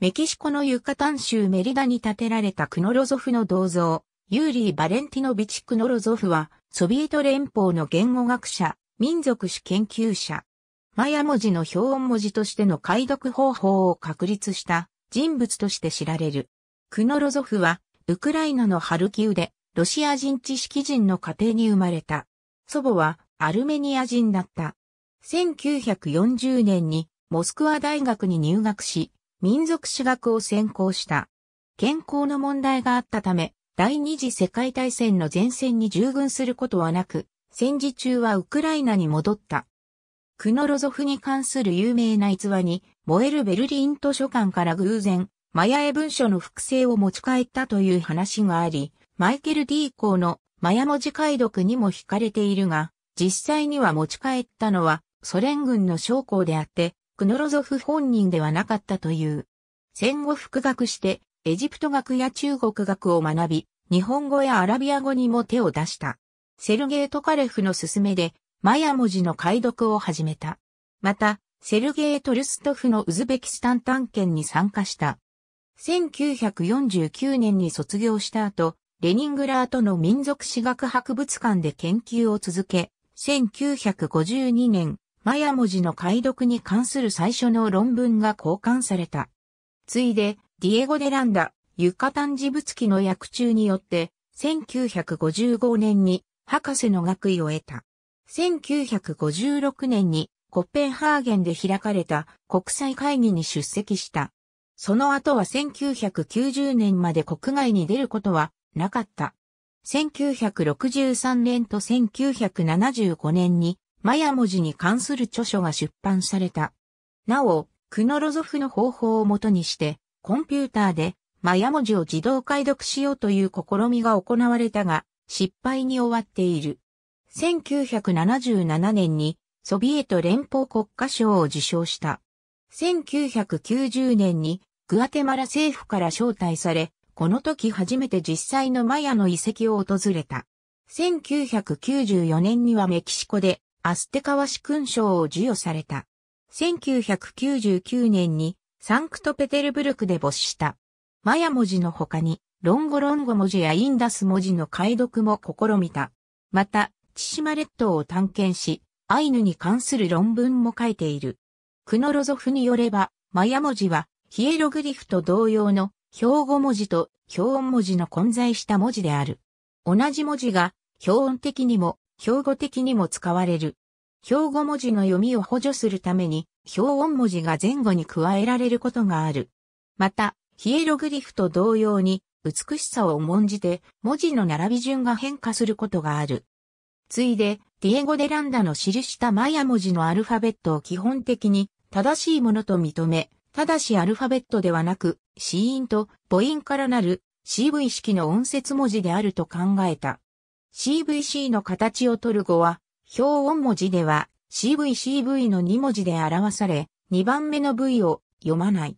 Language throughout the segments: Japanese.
メキシコのユカタン州メリダに建てられたクノロゾフの銅像、ユーリー・バレンティノビチ・クノロゾフは、ソビエト連邦の言語学者、民族史研究者。マヤ文字の表音文字としての解読方法を確立した人物として知られる。クノロゾフは、ウクライナのハルキウで、ロシア人知識人の家庭に生まれた。祖母は、アルメニア人だった。1940年に、モスクワ大学に入学し、民族史学を専攻した。健康の問題があったため、第二次世界大戦の前線に従軍することはなく、戦時中はウクライナに戻った。クノロゾフに関する有名な逸話に、燃えるベルリン図書館から偶然、マヤ絵文書の複製を持ち帰ったという話があり、マイケル・ D・ コーのマヤ文字解読にも惹かれているが、実際には持ち帰ったのはソ連軍の将校であって、クノロゾフ本人ではなかったという。戦後復学して、エジプト学や中国学を学び、日本語やアラビア語にも手を出した。セルゲイ・トカレフの勧めで、マヤ文字の解読を始めた。また、セルゲイ・トルストフのウズベキスタン探検に参加した。1949年に卒業した後、レニングラートの民族史学博物館で研究を続け、1952年、マヤ文字の解読に関する最初の論文が交換された。ついで、ディエゴ・デランダ、ユカタン事物記の役中によって、1955年に博士の学位を得た。1956年にコッペンハーゲンで開かれた国際会議に出席した。その後は1990年まで国外に出ることはなかった。1963年と1975年にマヤ文字に関する著書が出版された。なお、クノロゾフの方法をもとにして、コンピューターでマヤ文字を自動解読しようという試みが行われたが、失敗に終わっている。1977年にソビエト連邦国家賞を受賞した。1990年にグアテマラ政府から招待され、この時初めて実際のマヤの遺跡を訪れた。1994年にはメキシコでアステカワシ勲章を授与された。1999年にサンクトペテルブルクで没した。マヤ文字の他に、ロンゴロンゴ文字やインダス文字の解読も試みた。また、千島列島を探検し、アイヌに関する論文も書いている。クノロゾフによれば、マヤ文字は、ヒエログリフと同様の、標語文字と標音文字の混在した文字である。同じ文字が、標音的にも、標語的にも使われる。標語文字の読みを補助するために、標音文字が前後に加えられることがある。また、ヒエログリフと同様に、美しさを重んじて、文字の並び順が変化することがある。ついで、ディエゴ・デランダの記したマヤ文字のアルファベットを基本的に正しいものと認め、ただしアルファベットではなく、子音と母音からなる CV 式の音節文字であると考えた。CVC の形をとる語は、表音文字では CVCV の2文字で表され、2番目の V を読まない。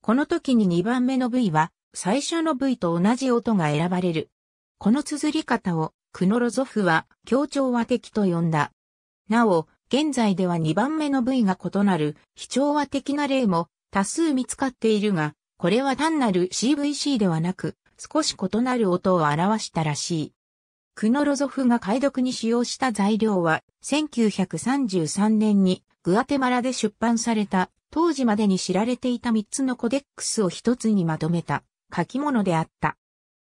この時に2番目の V は、最初の V と同じ音が選ばれる。この綴り方を、クノロゾフは、協調和的と呼んだ。なお、現在では2番目の V が異なる、非調和的な例も多数見つかっているが、これは単なる CVC ではなく、少し異なる音を表したらしい。クノロゾフが解読に使用した材料は、1933年にグアテマラで出版された、当時までに知られていた3つのコデックスを1つにまとめた書き物であった。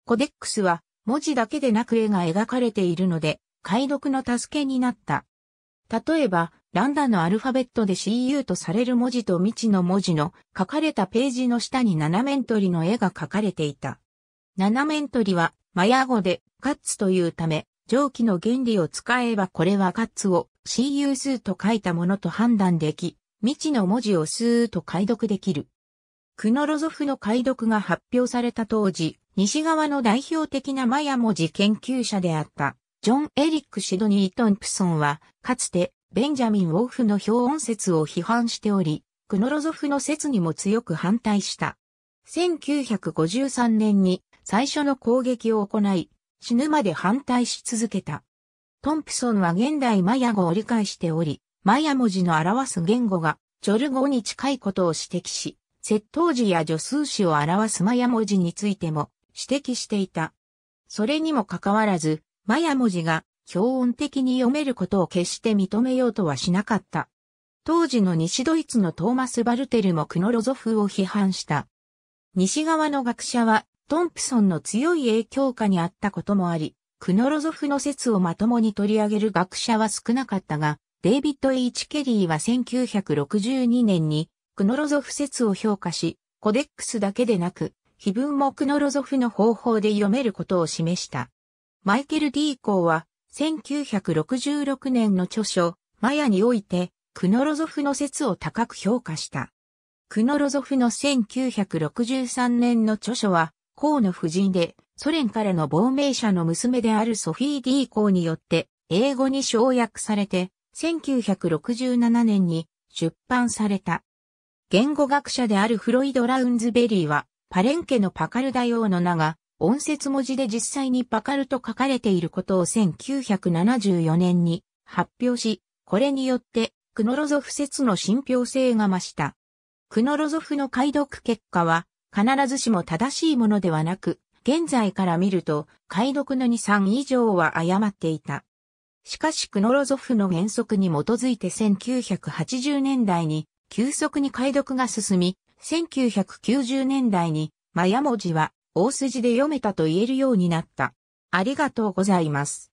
コデックスは文字だけでなく絵が描かれているので、解読の助けになった。例えば、ランダのアルファベットで CU とされる文字と未知の文字の書かれたページの下に斜面取りの絵が描かれていた。斜面取りはマヤ語でカッツというため、上記の原理を使えばこれはカッツを CU 数と書いたものと判断でき、未知の文字をスーと解読できる。クノロゾフの解読が発表された当時、西側の代表的なマヤ文字研究者であった、ジョン・エリック・シドニー・トンプソンは、かつて、ベンジャミン・ウォーフの表音説を批判しており、クノロゾフの説にも強く反対した。1953年に最初の攻撃を行い、死ぬまで反対し続けた。トンプソンは現代マヤ語を理解しており、マヤ文字の表す言語がジョル語に近いことを指摘し、窃盗時や助数詞を表すマヤ文字についても指摘していた。それにもかかわらず、マヤ文字が標音的に読めることを決して認めようとはしなかった。当時の西ドイツのトーマス・バルテルもクノロゾフを批判した。西側の学者はトンプソンの強い影響下にあったこともあり、クノロゾフの説をまともに取り上げる学者は少なかったが、デイビッド・イーチ・ケリーは1962年にクノロゾフ説を評価し、コデックスだけでなく、碑文もクノロゾフの方法で読めることを示した。マイケル・ディーコーは、1966年の著書、マヤにおいて、クノロゾフの説を高く評価した。クノロゾフの1963年の著書は、公の夫人で、ソ連からの亡命者の娘であるソフィー・ディー公によって、英語に省略されて、1967年に出版された。言語学者であるフロイド・ラウンズベリーは、パレンケのパカル大王の名が、音節文字で実際にパカルと書かれていることを1974年に発表し、これによって、クノロゾフ説の信憑性が増した。クノロゾフの解読結果は、必ずしも正しいものではなく、現在から見ると、解読の2、3以上は誤っていた。しかしクノロゾフの原則に基づいて1980年代に急速に解読が進み、1990年代にマヤ文字は大筋で読めたと言えるようになった。ありがとうございます。